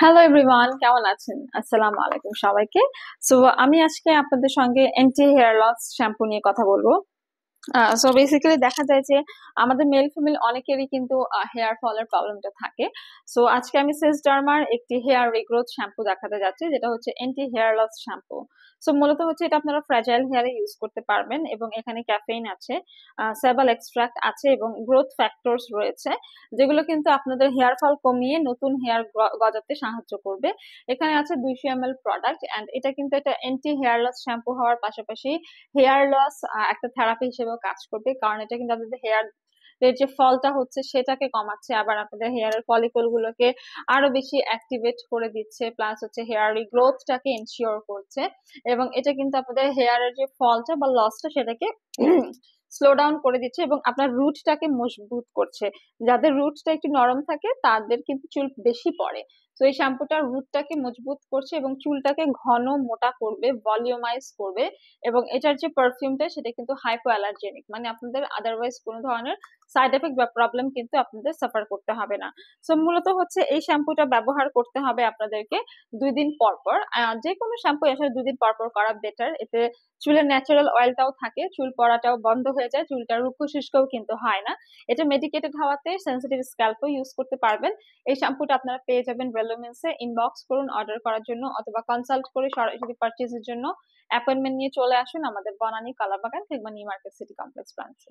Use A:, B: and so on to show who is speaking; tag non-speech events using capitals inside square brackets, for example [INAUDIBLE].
A: hello everyone কেমন আছেন আসসালামু আলাইকুম সবাইকে সো আমি আজকে আপনাদের সঙ্গে অ্যান্টি হেয়ার লস শ্যাম্পু নিয়ে কথা বলবো সো বেসিক্যালি দেখা যায় যে আমাদের মেল ফিমেল অনেকেরই কিন্তু হেয়ার ফলের প্রবলেমটা থাকে সো আজকে আমি সেস ডার্মার একটি হেয়ার রিগ্রোথ শ্যাম্পু দেখাতে যাচ্ছি যেটা হচ্ছে anti hair loss shampoo so মূলত হচ্ছে এটা আপনারা ফ্র্যাজাইল হেয়ারে ইউজ করতে পারবেন এবং এখানে ক্যাফেইন আছে সেবাল এক্সট্রাক্ট আছে এবং গ্রোথ ফ্যাক্টরস রয়েছে যেগুলো কিন্তু আপনাদের হেয়ার ফল কমিয়ে নতুন হেয়ার গজাতে সাহায্য করবে এখানে আছে দুইশো এম প্রোডাক্ট অ্যান্ড এটা কিন্তু এটা অ্যান্টি হেয়ার লস শ্যাম্পু হওয়ার পাশাপাশি হেয়ার লস একটা থেরাপি হিসেবেও কাজ করবে কারণ এটা কিন্তু আপনাদের হেয়ার এর যে ফলটা হচ্ছে সেটাকে কমাচ্ছে আবার আপনাদের হেয়ারের ফলিকল গুলোকে আরো বেশি অ্যাক্টিভেট করে দিচ্ছে প্লাস হচ্ছে হেয়ার গ্রোথটাকে এনশিওর করছে এবং এটা কিন্তু আপনাদের হেয়ারের যে ফলটা বা লসটা সেটাকে স্লো [CLEARS THROAT] ডাউন করে দিচ্ছে এবং আপনার রুটটাকে মজবুত করছে যাদের রুটটা একটু নরম থাকে তাদের কিন্তু চুল বেশি পড়ে তো এই শ্যাম্পুটা রুটটাকে মজবুত করছে এবং চুলটাকে ঘন মোটা করবে ভলিউমাইজ করবে এবং এটার যে পারফিউমটা সেটা কিন্তু হাইপো অ্যালার্জেনিক মানে আপনাদের আদারওয়াইজ কোনো ধরনের সাইড এফেক্ট বা প্রবলেম কিন্তু আপনাদের সাফার করতে হবে না সো মূলত হচ্ছে এই শ্যাম্পুটা ব্যবহার করতে হবে আপনাদেরকে দুই দিন পর পর যে কোনো শ্যাম্পু আসলে দুই দিন পর পর করা বেটার এতে চুলের ন্যাচারাল অয়েলটাও থাকে চুল পড়াটাও বন্ধ হয়ে যায় চুলটা রুক্ষ শুষ্কও কিন্তু হয় না এটা মেডিকেটেড হওয়াতে সেন্সিটিভ স্ক্যাল্পও ইউজ করতে পারবেন এই শ্যাম্পুটা আপনারা পেয়ে যাবেন ডলোমেন্সে ইনবক্স করুন অর্ডার করার জন্য অথবা কনসাল্ট করে সরাসরি পারচেজের জন্য অ্যাপয়েন্টমেন্ট নিয়ে চলে আসুন আমাদের বনানী কালাবাগান কিংবা নিউ মার্কেট সিটি কমপ্লেক্স ব্রাঞ্চে